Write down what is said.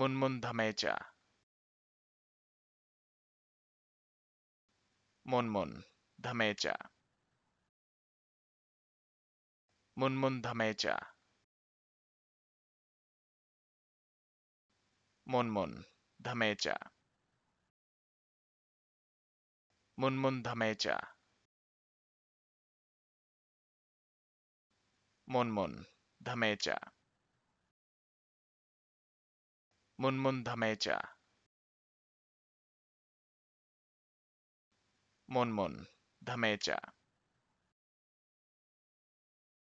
Munmun Munmun Dhamecha Munmun Dhamecha Munmun Dhamecha Munmun Dhamecha Munmun Dhamecha মুনমুনধামেচা Munmun ধামেচা